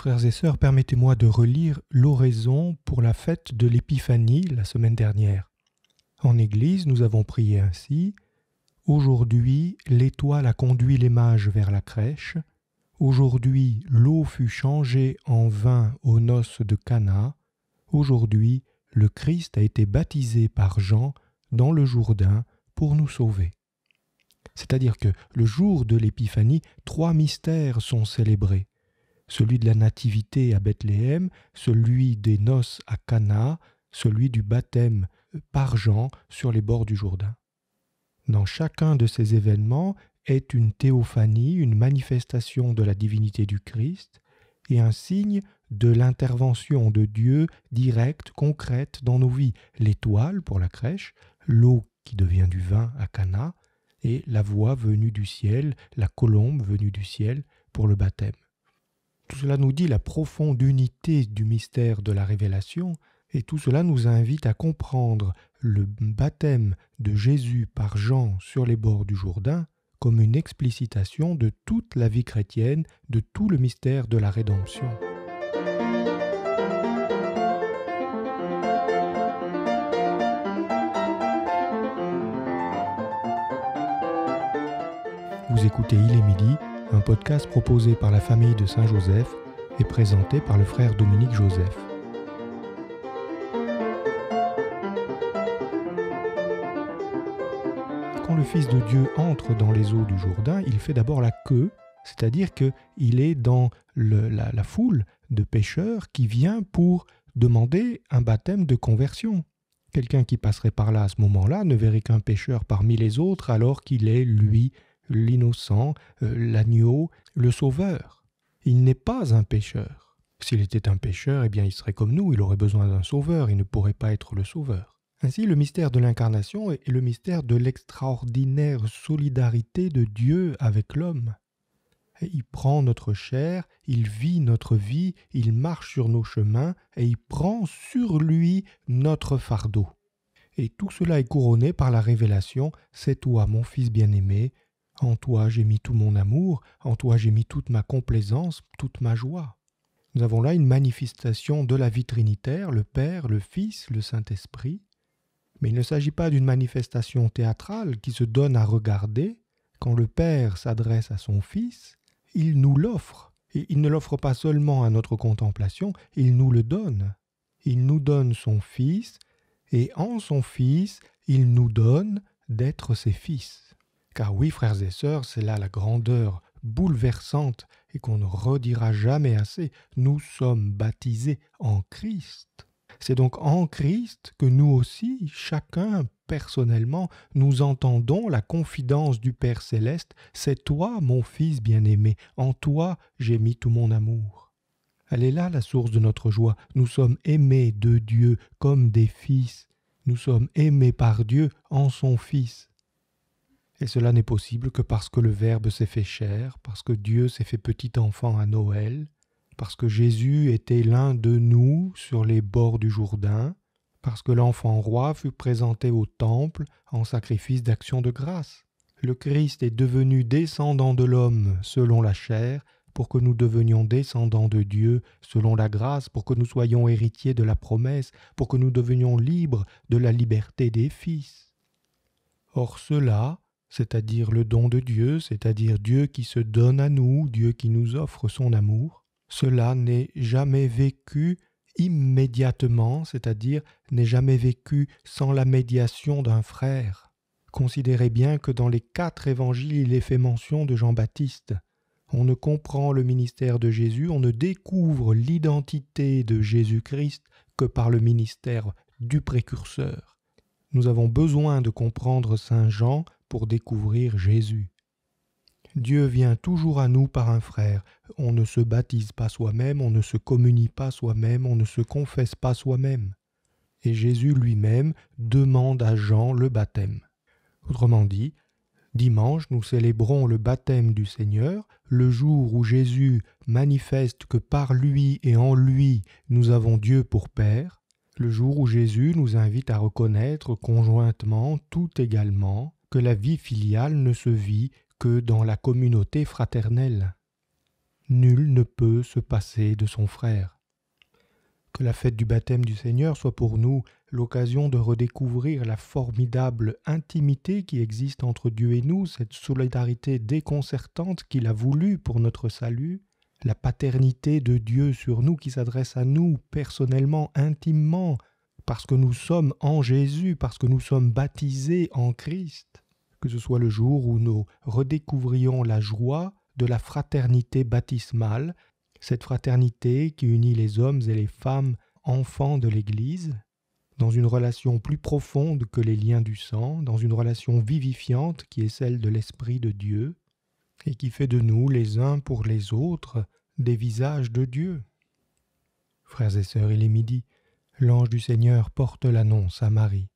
Frères et sœurs, permettez-moi de relire l'oraison pour la fête de l'Épiphanie la semaine dernière. En Église, nous avons prié ainsi Aujourd'hui, l'étoile a conduit les mages vers la crèche. Aujourd'hui, l'eau fut changée en vin aux noces de Cana. Aujourd'hui, le Christ a été baptisé par Jean dans le Jourdain pour nous sauver. C'est-à-dire que le jour de l'Épiphanie, trois mystères sont célébrés celui de la nativité à Bethléem, celui des noces à Cana, celui du baptême par Jean sur les bords du Jourdain. Dans chacun de ces événements est une théophanie, une manifestation de la divinité du Christ, et un signe de l'intervention de Dieu directe, concrète dans nos vies. L'étoile pour la crèche, l'eau qui devient du vin à Cana, et la voix venue du ciel, la colombe venue du ciel pour le baptême. Tout cela nous dit la profonde unité du mystère de la révélation, et tout cela nous invite à comprendre le baptême de Jésus par Jean sur les bords du Jourdain comme une explicitation de toute la vie chrétienne, de tout le mystère de la rédemption. Vous écoutez Il est midi, un podcast proposé par la famille de Saint-Joseph et présenté par le frère Dominique Joseph. Quand le Fils de Dieu entre dans les eaux du Jourdain, il fait d'abord la queue, c'est-à-dire qu'il est dans la, foule de pêcheurs qui vient pour demander un baptême de conversion. Quelqu'un qui passerait par là à ce moment-là ne verrait qu'un pêcheur parmi les autres alors qu'il est, lui, l'innocent, euh, l'agneau, le sauveur. Il n'est pas un pécheur. S'il était un pécheur, eh bien il serait comme nous, il aurait besoin d'un sauveur, il ne pourrait pas être le sauveur. Ainsi, le mystère de l'incarnation est le mystère de l'extraordinaire solidarité de Dieu avec l'homme. Il prend notre chair, il vit notre vie, il marche sur nos chemins, et il prend sur lui notre fardeau. Et tout cela est couronné par la révélation, c'est toi mon fils bien-aimé, en toi j'ai mis tout mon amour, en toi j'ai mis toute ma complaisance, toute ma joie. Nous avons là une manifestation de la vie trinitaire, le Père, le Fils, le Saint-Esprit. Mais il ne s'agit pas d'une manifestation théâtrale qui se donne à regarder. Quand le Père s'adresse à son Fils, il nous l'offre. Et il ne l'offre pas seulement à notre contemplation, il nous le donne. Il nous donne son Fils, et en son Fils, il nous donne d'être ses fils. Car oui, frères et sœurs, c'est là la grandeur bouleversante et qu'on ne redira jamais assez, nous sommes baptisés en Christ. C'est donc en Christ que nous aussi, chacun personnellement, nous entendons la confidence du Père céleste, C'est toi, mon Fils bien-aimé, en toi j'ai mis tout mon amour. Elle est là la source de notre joie, nous sommes aimés de Dieu comme des fils, nous sommes aimés par Dieu en son Fils. Et cela n'est possible que parce que le Verbe s'est fait chair, parce que Dieu s'est fait petit enfant à Noël, parce que Jésus était l'un de nous sur les bords du Jourdain, parce que l'enfant roi fut présenté au temple en sacrifice d'action de grâce. Le Christ est devenu descendant de l'homme selon la chair, pour que nous devenions descendants de Dieu selon la grâce, pour que nous soyons héritiers de la promesse, pour que nous devenions libres de la liberté des fils. Or cela, c'est-à-dire le don de Dieu, c'est-à-dire Dieu qui se donne à nous, Dieu qui nous offre son amour, cela n'est jamais vécu immédiatement, c'est-à-dire n'est jamais vécu sans la médiation d'un frère. Considérez bien que dans les quatre évangiles il est fait mention de Jean-Baptiste. On ne comprend le ministère de Jésus, on ne découvre l'identité de Jésus-Christ que par le ministère du précurseur. Nous avons besoin de comprendre Saint Jean pour découvrir Jésus. Dieu vient toujours à nous par un frère. On ne se baptise pas soi-même, on ne se communie pas soi-même, on ne se confesse pas soi-même. Et Jésus lui-même demande à Jean le baptême. Autrement dit, dimanche nous célébrons le baptême du Seigneur, le jour où Jésus manifeste que par lui et en lui nous avons Dieu pour Père, le jour où Jésus nous invite à reconnaître conjointement tout également que la vie filiale ne se vit que dans la communauté fraternelle. Nul ne peut se passer de son frère. Que la fête du baptême du Seigneur soit pour nous l'occasion de redécouvrir la formidable intimité qui existe entre Dieu et nous, cette solidarité déconcertante qu'il a voulu pour notre salut, la paternité de Dieu sur nous qui s'adresse à nous personnellement, intimement, parce que nous sommes en Jésus, parce que nous sommes baptisés en Christ que ce soit le jour où nous redécouvrions la joie de la fraternité baptismale, cette fraternité qui unit les hommes et les femmes enfants de l'Église, dans une relation plus profonde que les liens du sang, dans une relation vivifiante qui est celle de l'Esprit de Dieu, et qui fait de nous les uns pour les autres des visages de Dieu. Frères et sœurs, il est midi, l'ange du Seigneur porte l'annonce à Marie.